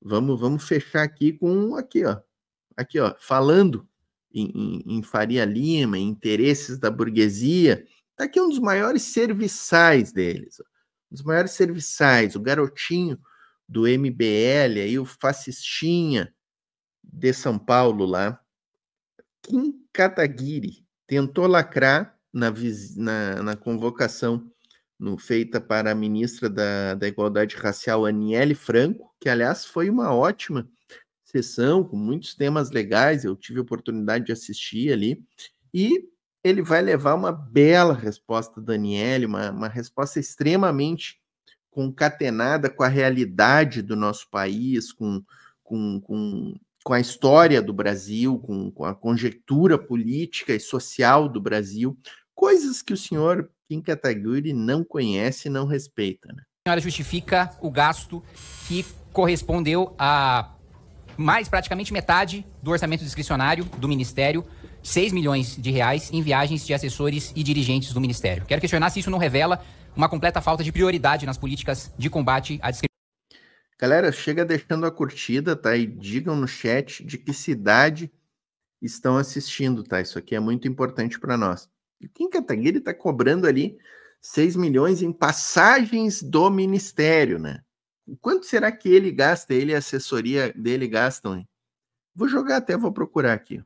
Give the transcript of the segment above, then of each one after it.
Vamos, vamos fechar aqui com aqui, ó. Aqui, ó, falando em, em, em Faria Lima, em interesses da burguesia. Está aqui um dos maiores serviçais deles, ó. um dos maiores serviçais, o garotinho do MBL, aí o fascistinha de São Paulo lá, Kim Kataguiri, tentou lacrar na, na, na convocação no, feita para a ministra da, da Igualdade Racial, Aniele Franco, que aliás foi uma ótima sessão, com muitos temas legais, eu tive a oportunidade de assistir ali, e ele vai levar uma bela resposta da Daniele, uma, uma resposta extremamente concatenada com a realidade do nosso país, com, com, com, com a história do Brasil, com, com a conjectura política e social do Brasil, coisas que o senhor Kim Kataguiri não conhece e não respeita. Né? A senhora justifica o gasto que correspondeu a mais praticamente metade do orçamento discricionário do Ministério, 6 milhões de reais em viagens de assessores e dirigentes do Ministério. Quero questionar se isso não revela uma completa falta de prioridade nas políticas de combate à discriminação. Galera, chega deixando a curtida, tá? E digam no chat de que cidade estão assistindo, tá? Isso aqui é muito importante para nós. E quem Kataguiri está cobrando ali 6 milhões em passagens do ministério, né? O quanto será que ele gasta, ele e a assessoria dele gastam? Hein? Vou jogar até, vou procurar aqui.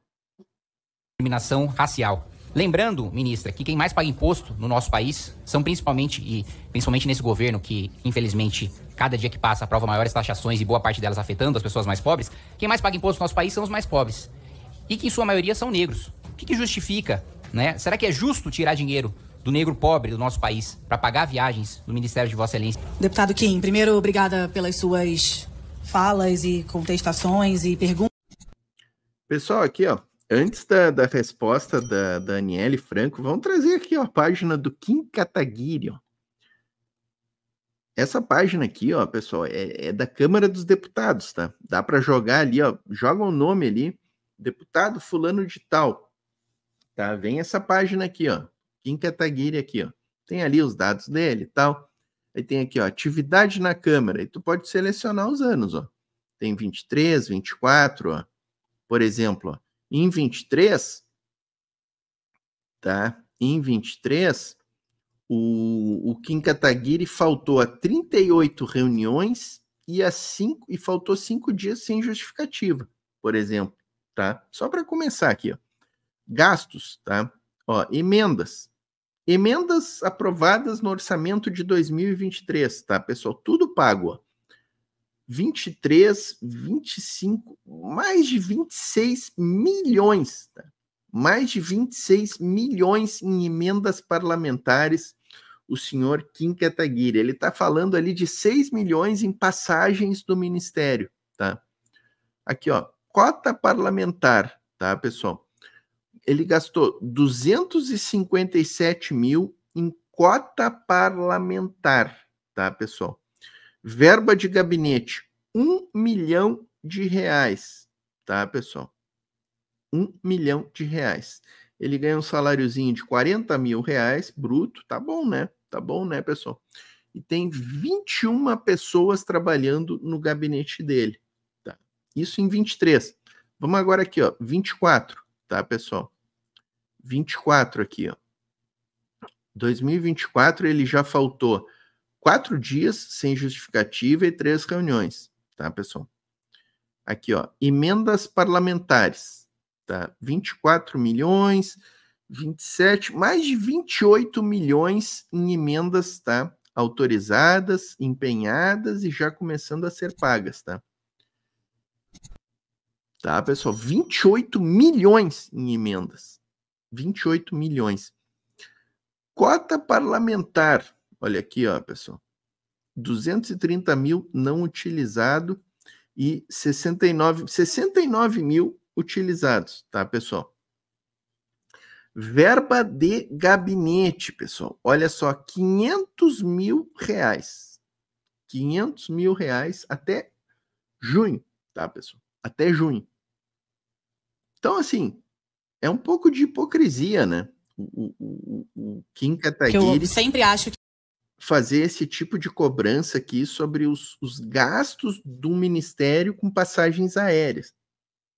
Discriminação racial. Lembrando, ministra, que quem mais paga imposto no nosso país são principalmente, e principalmente nesse governo que, infelizmente, cada dia que passa aprova maiores taxações e boa parte delas afetando as pessoas mais pobres, quem mais paga imposto no nosso país são os mais pobres. E que, em sua maioria, são negros. O que, que justifica? Né? Será que é justo tirar dinheiro do negro pobre do nosso país para pagar viagens do Ministério de Vossa Excelência. Deputado Kim, primeiro, obrigada pelas suas falas e contestações e perguntas. Pessoal, aqui, ó, antes da, da resposta da, da Franco, vamos trazer aqui ó, a página do Kim Kataguiri. Ó. Essa página aqui, ó, pessoal, é, é da Câmara dos Deputados, tá? Dá para jogar ali, ó, joga o um nome ali, deputado fulano de tal, tá? Vem essa página aqui, ó. Kim Kataguiri aqui, ó. Tem ali os dados dele e tal. Aí tem aqui, ó, atividade na Câmara. E tu pode selecionar os anos, ó. Tem 23, 24, ó. Por exemplo, ó, em 23, tá? Em 23, o, o Kim Kataguiri faltou a 38 reuniões e a cinco, e faltou cinco dias sem justificativa, por exemplo, tá? Só para começar aqui, ó. Gastos, tá? Ó, emendas. Emendas aprovadas no orçamento de 2023, tá, pessoal? Tudo pago. 23, 25, mais de 26 milhões, tá? mais de 26 milhões em emendas parlamentares, o senhor Kim Kataguiri. Ele está falando ali de 6 milhões em passagens do ministério, tá? Aqui, ó, cota parlamentar, tá, pessoal? ele gastou 257 mil em cota parlamentar, tá, pessoal? Verba de gabinete, 1 milhão de reais, tá, pessoal? 1 milhão de reais. Ele ganha um saláriozinho de 40 mil reais bruto, tá bom, né? Tá bom, né, pessoal? E tem 21 pessoas trabalhando no gabinete dele, tá? Isso em 23. Vamos agora aqui, ó, 24 tá, pessoal? 24 aqui, ó. 2024 ele já faltou quatro dias sem justificativa e três reuniões, tá, pessoal? Aqui, ó, emendas parlamentares, tá? 24 milhões, 27, mais de 28 milhões em emendas, tá? Autorizadas, empenhadas e já começando a ser pagas, tá? Tá, pessoal? 28 milhões em emendas. 28 milhões. Cota parlamentar. Olha aqui, ó, pessoal. 230 mil não utilizado e 69, 69 mil utilizados, tá, pessoal? Verba de gabinete, pessoal. Olha só, 500 mil reais. 500 mil reais até junho, tá, pessoal? Até junho. Então, assim, é um pouco de hipocrisia, né? O, o, o Kim Kataguiri... Eu sempre acho que... Fazer esse tipo de cobrança aqui sobre os, os gastos do Ministério com passagens aéreas,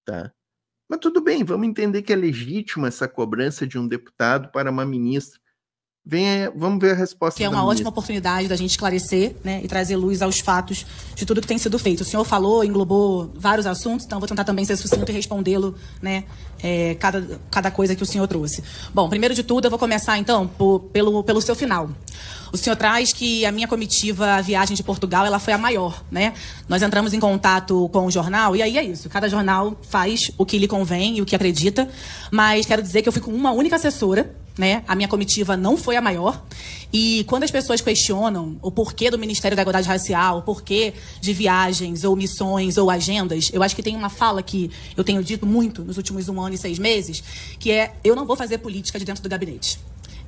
tá? Mas tudo bem, vamos entender que é legítima essa cobrança de um deputado para uma ministra. Vem, vamos ver a resposta. Que é uma ótima oportunidade da gente esclarecer né, e trazer luz aos fatos de tudo que tem sido feito. O senhor falou, englobou vários assuntos, então vou tentar também ser sucinto e respondê-lo, né, é, cada, cada coisa que o senhor trouxe. Bom, primeiro de tudo, eu vou começar então por, pelo, pelo seu final. O senhor traz que a minha comitiva, a viagem de Portugal, ela foi a maior, né? Nós entramos em contato com o jornal e aí é isso. Cada jornal faz o que lhe convém e o que acredita. Mas quero dizer que eu fui com uma única assessora, né? A minha comitiva não foi a maior. E quando as pessoas questionam o porquê do Ministério da Igualdade Racial, o porquê de viagens ou missões ou agendas, eu acho que tem uma fala que eu tenho dito muito nos últimos um ano e seis meses, que é eu não vou fazer política de dentro do gabinete.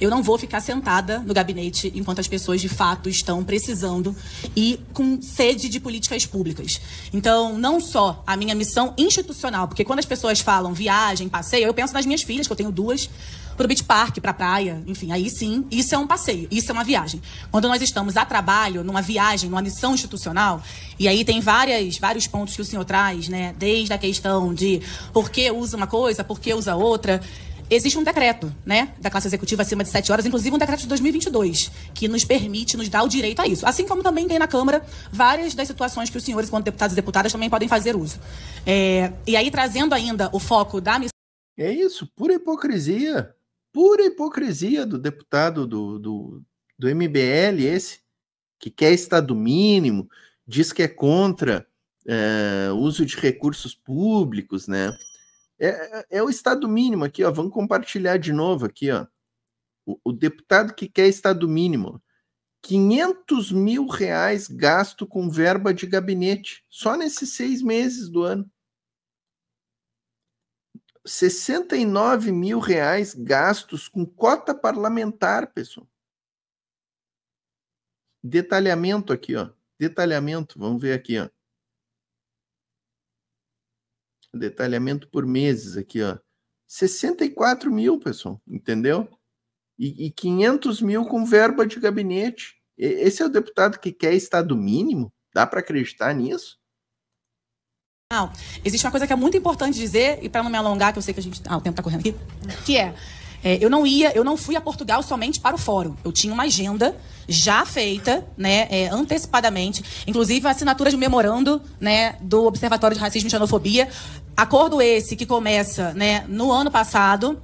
Eu não vou ficar sentada no gabinete enquanto as pessoas de fato estão precisando e com sede de políticas públicas. Então, não só a minha missão institucional, porque quando as pessoas falam viagem, passeio, eu penso nas minhas filhas, que eu tenho duas, para o beach park, para a praia, enfim, aí sim, isso é um passeio, isso é uma viagem. Quando nós estamos a trabalho, numa viagem, numa missão institucional, e aí tem várias, vários pontos que o senhor traz, né? Desde a questão de por que usa uma coisa, por que usa outra. Existe um decreto, né, da classe executiva acima de 7 horas, inclusive um decreto de 2022, que nos permite, nos dá o direito a isso. Assim como também tem na Câmara várias das situações que os senhores, quanto deputados e deputadas, também podem fazer uso. É, e aí, trazendo ainda o foco da missão. É isso, pura hipocrisia. Pura hipocrisia do deputado do, do, do MBL, esse, que quer Estado mínimo, diz que é contra é, uso de recursos públicos, né? É, é, é o Estado mínimo aqui, ó. Vamos compartilhar de novo aqui, ó. O, o deputado que quer Estado mínimo. 500 mil reais gasto com verba de gabinete, só nesses seis meses do ano. 69 mil reais gastos com cota parlamentar, pessoal. Detalhamento aqui, ó. Detalhamento, vamos ver aqui, ó detalhamento por meses aqui, ó. 64 mil, pessoal, entendeu? E, e 500 mil com verba de gabinete. E, esse é o deputado que quer Estado mínimo? Dá para acreditar nisso? Não. Existe uma coisa que é muito importante dizer, e para não me alongar, que eu sei que a gente. Ah, o tempo está correndo aqui. Que é. É, eu não ia, eu não fui a Portugal somente para o fórum. Eu tinha uma agenda já feita, né, é, antecipadamente, inclusive a assinatura de um memorando, né, do Observatório de Racismo e Xenofobia, acordo esse que começa, né, no ano passado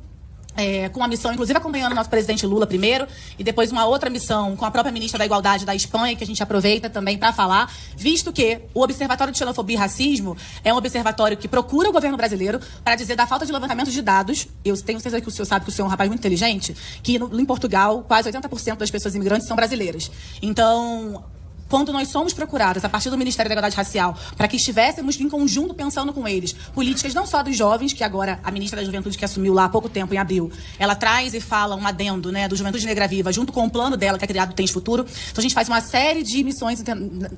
é, com uma missão, inclusive acompanhando o nosso presidente Lula primeiro, e depois uma outra missão com a própria ministra da Igualdade da Espanha, que a gente aproveita também para falar, visto que o Observatório de Xenofobia e Racismo é um observatório que procura o governo brasileiro para dizer da falta de levantamento de dados. Eu tenho certeza que o senhor sabe que o senhor é um rapaz muito inteligente, que no, em Portugal quase 80% das pessoas imigrantes são brasileiras. Então, quando nós somos procuradas a partir do Ministério da Igualdade Racial para que estivéssemos em conjunto pensando com eles políticas não só dos jovens, que agora a ministra da Juventude que assumiu lá há pouco tempo, em abril, ela traz e fala um adendo né, do Juventude Negra Viva, junto com o plano dela, que é criado Tens Futuro. Então a gente faz uma série de missões,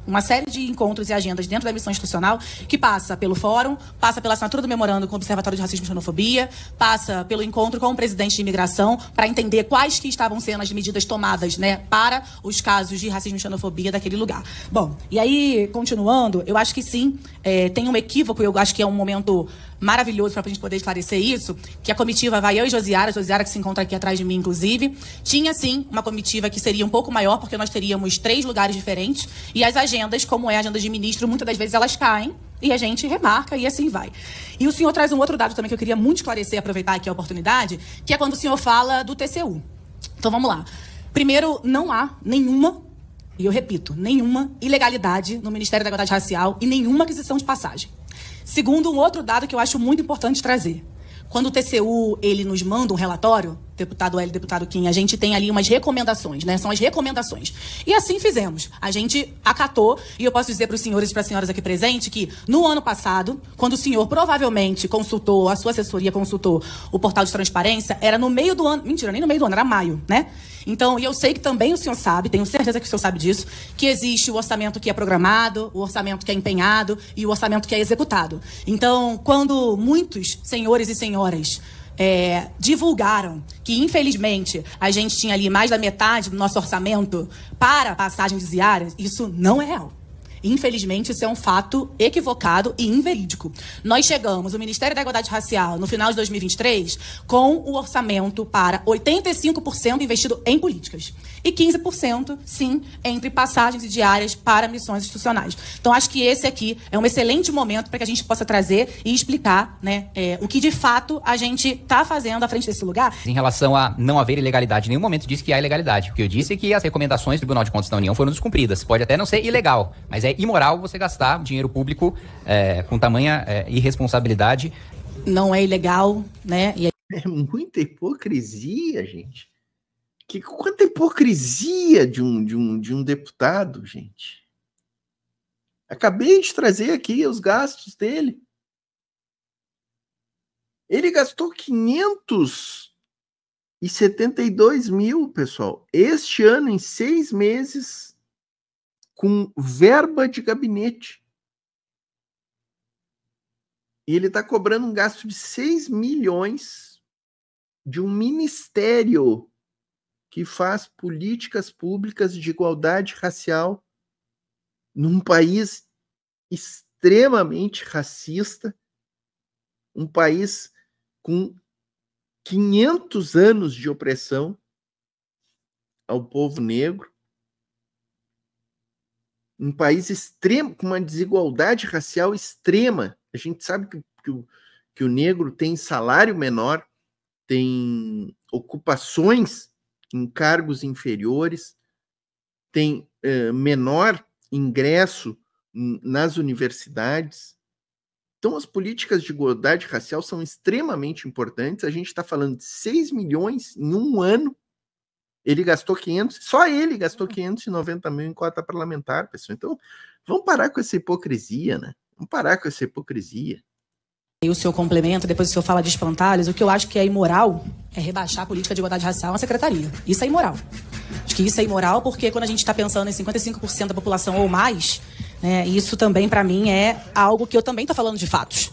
uma série de encontros e agendas dentro da missão institucional, que passa pelo fórum, passa pela assinatura do memorando com o Observatório de Racismo e Xenofobia, passa pelo encontro com o presidente de imigração, para entender quais que estavam sendo as medidas tomadas né, para os casos de racismo e xenofobia daquele lugar. Bom, e aí, continuando, eu acho que sim, é, tem um equívoco, eu acho que é um momento maravilhoso para a gente poder esclarecer isso, que a comitiva vai eu e Josiara, Josiara que se encontra aqui atrás de mim, inclusive, tinha sim uma comitiva que seria um pouco maior, porque nós teríamos três lugares diferentes, e as agendas, como é a agenda de ministro, muitas das vezes elas caem, e a gente remarca e assim vai. E o senhor traz um outro dado também que eu queria muito esclarecer, aproveitar aqui a oportunidade, que é quando o senhor fala do TCU. Então vamos lá. Primeiro, não há nenhuma e eu repito, nenhuma ilegalidade no Ministério da Igualdade Racial e nenhuma aquisição de passagem. Segundo, um outro dado que eu acho muito importante trazer. Quando o TCU ele nos manda um relatório, deputado L, deputado Kim, a gente tem ali umas recomendações, né? São as recomendações. E assim fizemos. A gente acatou, e eu posso dizer para os senhores e para as senhoras aqui presentes que no ano passado, quando o senhor provavelmente consultou, a sua assessoria consultou o portal de transparência, era no meio do ano. Mentira, nem no meio do ano, era maio, né? Então, e eu sei que também o senhor sabe, tenho certeza que o senhor sabe disso, que existe o orçamento que é programado, o orçamento que é empenhado e o orçamento que é executado. Então, quando muitos senhores e senhoras é, divulgaram que, infelizmente, a gente tinha ali mais da metade do nosso orçamento para passagens diárias, isso não é real. Infelizmente, isso é um fato equivocado e inverídico. Nós chegamos, o Ministério da Igualdade Racial, no final de 2023, com o orçamento para 85% investido em políticas e 15%, sim, entre passagens e diárias para missões institucionais. Então, acho que esse aqui é um excelente momento para que a gente possa trazer e explicar né, é, o que de fato a gente está fazendo à frente desse lugar. Em relação a não haver ilegalidade, em nenhum momento disse que há ilegalidade. O que eu disse é que as recomendações do Tribunal de Contas da União foram descumpridas. Pode até não ser ilegal, mas é é imoral você gastar dinheiro público é, com tamanha é, irresponsabilidade. Não é ilegal, né? E é... é muita hipocrisia, gente. Que quanta hipocrisia de um, de um, de um deputado, gente. Acabei de trazer aqui os gastos dele. Ele gastou 572 mil, pessoal. Este ano, em seis meses, com verba de gabinete. E ele está cobrando um gasto de 6 milhões de um ministério que faz políticas públicas de igualdade racial num país extremamente racista, um país com 500 anos de opressão ao povo negro, um país extremo, com uma desigualdade racial extrema. A gente sabe que, que, o, que o negro tem salário menor, tem ocupações em cargos inferiores, tem eh, menor ingresso nas universidades. Então, as políticas de igualdade racial são extremamente importantes. A gente está falando de 6 milhões em um ano ele gastou 500, só ele gastou 590 mil em cota parlamentar, pessoal. Então, vamos parar com essa hipocrisia, né? Vamos parar com essa hipocrisia. E o seu complemento, depois o senhor fala de espantalhos, o que eu acho que é imoral é rebaixar a política de igualdade racial na secretaria. Isso é imoral. Acho que isso é imoral porque quando a gente está pensando em 55% da população ou mais, né, isso também, para mim, é algo que eu também estou falando de fatos.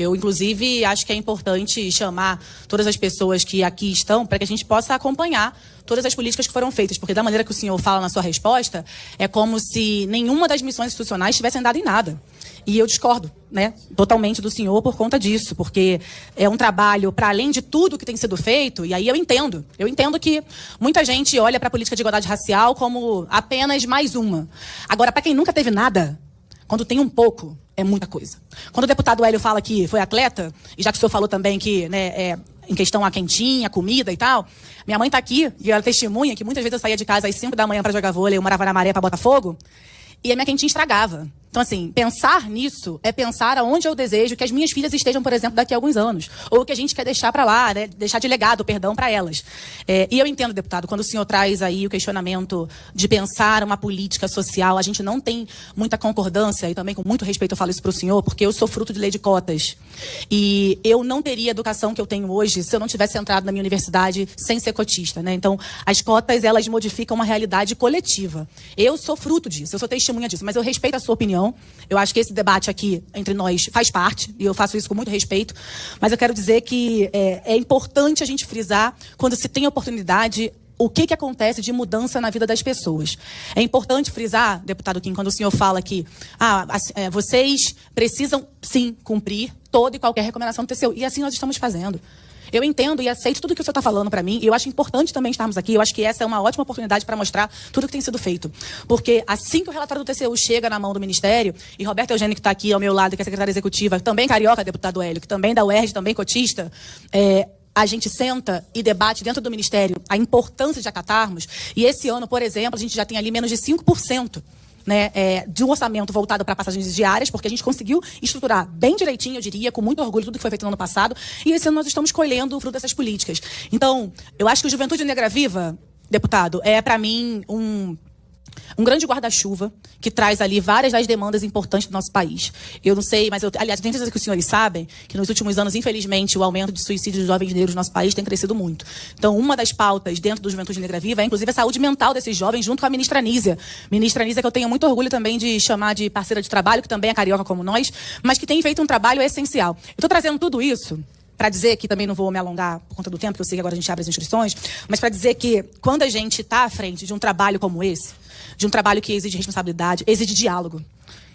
Eu, inclusive, acho que é importante chamar todas as pessoas que aqui estão para que a gente possa acompanhar todas as políticas que foram feitas, porque da maneira que o senhor fala na sua resposta, é como se nenhuma das missões institucionais tivesse andado em nada. E eu discordo, né, totalmente do senhor por conta disso, porque é um trabalho para além de tudo que tem sido feito, e aí eu entendo. Eu entendo que muita gente olha para a política de igualdade racial como apenas mais uma. Agora, para quem nunca teve nada, quando tem um pouco, é muita coisa. Quando o deputado Hélio fala que foi atleta, e já que o senhor falou também que, né, é, em questão a quentinha, a comida e tal, minha mãe está aqui e ela testemunha que muitas vezes eu saía de casa às 5 da manhã para jogar vôlei, eu morava na maré para Botafogo, e a minha quentinha estragava. Então, assim, pensar nisso é pensar aonde eu desejo que as minhas filhas estejam, por exemplo, daqui a alguns anos. Ou que a gente quer deixar para lá, né? deixar de legado, perdão, para elas. É, e eu entendo, deputado, quando o senhor traz aí o questionamento de pensar uma política social, a gente não tem muita concordância, e também com muito respeito eu falo isso para o senhor, porque eu sou fruto de lei de cotas. E eu não teria a educação que eu tenho hoje se eu não tivesse entrado na minha universidade sem ser cotista. Né? Então, as cotas, elas modificam uma realidade coletiva. Eu sou fruto disso, eu sou testemunha disso, mas eu respeito a sua opinião opinião. Eu acho que esse debate aqui entre nós faz parte, e eu faço isso com muito respeito, mas eu quero dizer que é, é importante a gente frisar, quando se tem oportunidade, o que, que acontece de mudança na vida das pessoas. É importante frisar, deputado Kim, quando o senhor fala que ah, é, vocês precisam, sim, cumprir toda e qualquer recomendação do TCU. E assim nós estamos fazendo. Eu entendo e aceito tudo que o senhor está falando para mim, e eu acho importante também estarmos aqui. Eu acho que essa é uma ótima oportunidade para mostrar tudo que tem sido feito. Porque assim que o relatório do TCU chega na mão do Ministério, e Roberto Eugênio, que está aqui ao meu lado, que é secretária executiva, também carioca, deputado Hélio, que também da UERJ, também cotista, é, a gente senta e debate dentro do Ministério a importância de acatarmos. E esse ano, por exemplo, a gente já tem ali menos de 5% né, é, de um orçamento voltado para passagens diárias, porque a gente conseguiu estruturar bem direitinho, eu diria, com muito orgulho, tudo que foi feito no ano passado. E esse ano nós estamos colhendo o fruto dessas políticas. Então, eu acho que o Juventude Negra Viva, deputado, é para mim um um grande guarda-chuva que traz ali várias das demandas importantes do nosso país. Eu não sei, mas eu, aliás, tenho certeza que os senhores sabem que nos últimos anos, infelizmente, o aumento de suicídios de jovens negros no nosso país tem crescido muito. Então, uma das pautas dentro do Juventude Negra Viva é, inclusive, a saúde mental desses jovens, junto com a ministra Nízia. Ministra Nízia, que eu tenho muito orgulho também de chamar de parceira de trabalho, que também é carioca como nós, mas que tem feito um trabalho essencial. Eu estou trazendo tudo isso para dizer que também não vou me alongar por conta do tempo, que eu sei que agora a gente abre as inscrições, mas para dizer que quando a gente está à frente de um trabalho como esse, de um trabalho que exige responsabilidade, exige diálogo.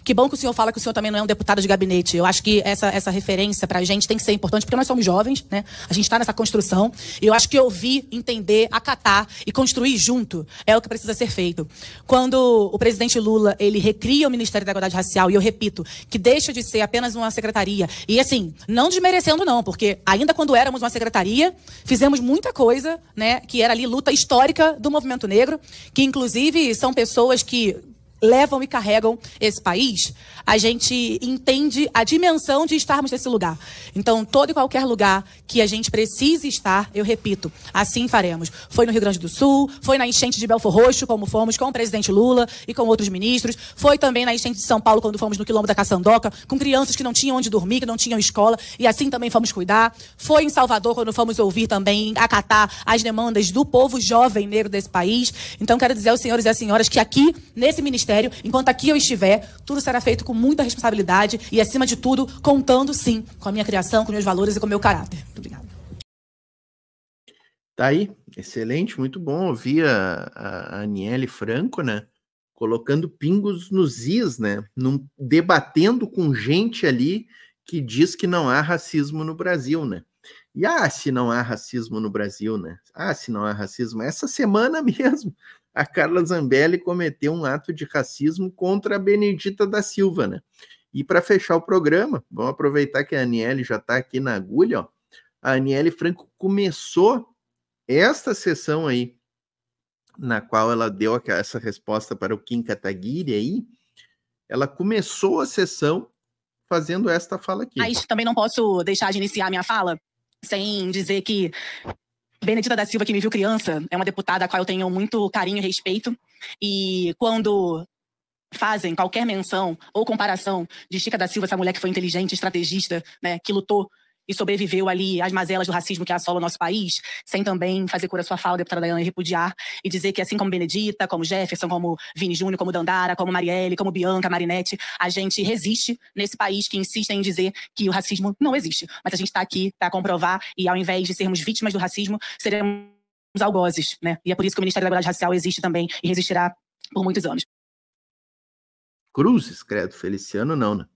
Que bom que o senhor fala que o senhor também não é um deputado de gabinete. Eu acho que essa, essa referência para a gente tem que ser importante, porque nós somos jovens, né? A gente está nessa construção. E eu acho que ouvir, entender, acatar e construir junto é o que precisa ser feito. Quando o presidente Lula ele recria o Ministério da Igualdade Racial, e eu repito, que deixa de ser apenas uma secretaria. E assim, não desmerecendo, não, porque ainda quando éramos uma secretaria, fizemos muita coisa, né? Que era ali luta histórica do movimento negro, que inclusive são pessoas que levam e carregam esse país, a gente entende a dimensão de estarmos nesse lugar. Então, todo e qualquer lugar que a gente precise estar, eu repito, assim faremos. Foi no Rio Grande do Sul, foi na enchente de Belfor Roxo, como fomos com o presidente Lula e com outros ministros, foi também na enchente de São Paulo, quando fomos no quilombo da Caçandoca, com crianças que não tinham onde dormir, que não tinham escola, e assim também fomos cuidar. Foi em Salvador, quando fomos ouvir também, acatar as demandas do povo jovem negro desse país. Então, quero dizer aos senhores e às senhoras que aqui, nesse ministério, ministério, enquanto aqui eu estiver, tudo será feito com muita responsabilidade e, acima de tudo, contando sim com a minha criação, com meus valores e com o meu caráter. Muito obrigada. Tá aí, excelente, muito bom. Ouvir a, a Aniele Franco, né? Colocando pingos nos is, né? Num, debatendo com gente ali que diz que não há racismo no Brasil, né? E ah, se não há racismo no Brasil, né? Ah, se não há racismo. Essa semana mesmo, a Carla Zambelli cometeu um ato de racismo contra a Benedita da Silva, né? E para fechar o programa, vamos aproveitar que a Aniele já está aqui na agulha, ó. A Aniele Franco começou esta sessão aí, na qual ela deu essa resposta para o Kim Kataguiri aí, ela começou a sessão fazendo esta fala aqui. Mas também não posso deixar de iniciar minha fala sem dizer que Benedita da Silva, que me viu criança, é uma deputada a qual eu tenho muito carinho e respeito. E quando fazem qualquer menção ou comparação de Chica da Silva, essa mulher que foi inteligente, estrategista, né, que lutou e sobreviveu ali às mazelas do racismo que assola o nosso país, sem também fazer cura sua fala, deputada Daiane, repudiar e dizer que assim como Benedita, como Jefferson, como Vini Júnior, como Dandara, como Marielle, como Bianca, Marinette, a gente resiste nesse país que insiste em dizer que o racismo não existe. Mas a gente está aqui para comprovar e ao invés de sermos vítimas do racismo, seremos algozes, né? E é por isso que o Ministério da Igualdade Racial existe também e resistirá por muitos anos. Cruzes, credo. Feliciano não, né?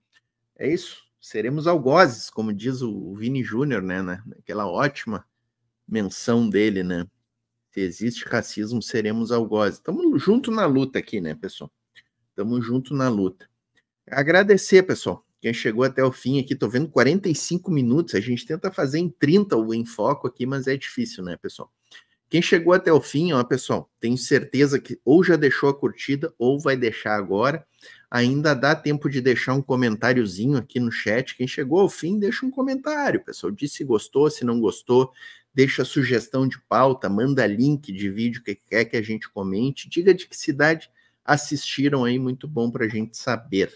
É isso seremos algozes, como diz o Vini Júnior, né, né? Aquela ótima menção dele, né? Se existe racismo, seremos algozes. Estamos junto na luta aqui, né, pessoal? Estamos junto na luta. Agradecer, pessoal, quem chegou até o fim aqui. Tô vendo 45 minutos. A gente tenta fazer em 30 o enfoco aqui, mas é difícil, né, pessoal? Quem chegou até o fim, ó, pessoal, tenho certeza que ou já deixou a curtida ou vai deixar agora. Ainda dá tempo de deixar um comentáriozinho aqui no chat. Quem chegou ao fim, deixa um comentário, pessoal. Diz se gostou, se não gostou, deixa sugestão de pauta, manda link de vídeo que quer que a gente comente, diga de que cidade assistiram aí, muito bom para a gente saber.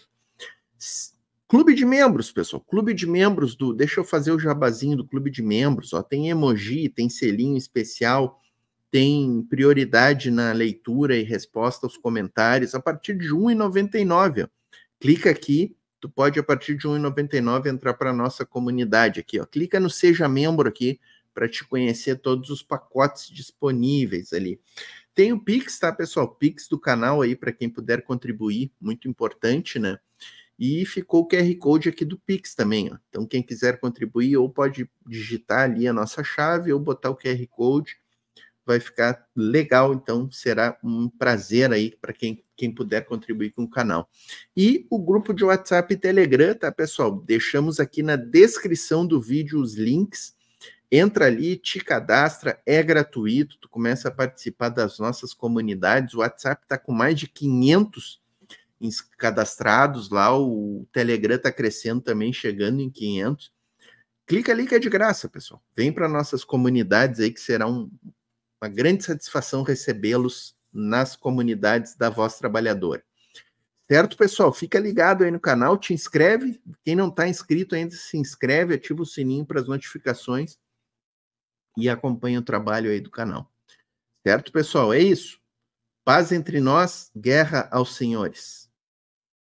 Clube de membros, pessoal. Clube de membros do. Deixa eu fazer o jabazinho do clube de membros. Ó, tem emoji, tem selinho especial, tem prioridade na leitura e resposta aos comentários a partir de R$ 1,99. Clica aqui, tu pode a partir de R$ 1,99 entrar para a nossa comunidade aqui. Ó. Clica no Seja Membro aqui para te conhecer todos os pacotes disponíveis ali. Tem o Pix, tá, pessoal? Pix do canal aí para quem puder contribuir, muito importante, né? E ficou o QR Code aqui do Pix também, ó. Então, quem quiser contribuir, ou pode digitar ali a nossa chave, ou botar o QR Code vai ficar legal, então será um prazer aí para quem, quem puder contribuir com o canal. E o grupo de WhatsApp e Telegram, tá, pessoal? Deixamos aqui na descrição do vídeo os links. Entra ali, te cadastra, é gratuito, tu começa a participar das nossas comunidades. O WhatsApp está com mais de 500 cadastrados lá, o Telegram está crescendo também, chegando em 500. Clica ali que é de graça, pessoal. Vem para nossas comunidades aí que será um uma grande satisfação recebê-los nas comunidades da voz trabalhadora. Certo, pessoal? Fica ligado aí no canal, te inscreve. Quem não está inscrito ainda, se inscreve, ativa o sininho para as notificações e acompanha o trabalho aí do canal. Certo, pessoal? É isso. Paz entre nós, guerra aos senhores.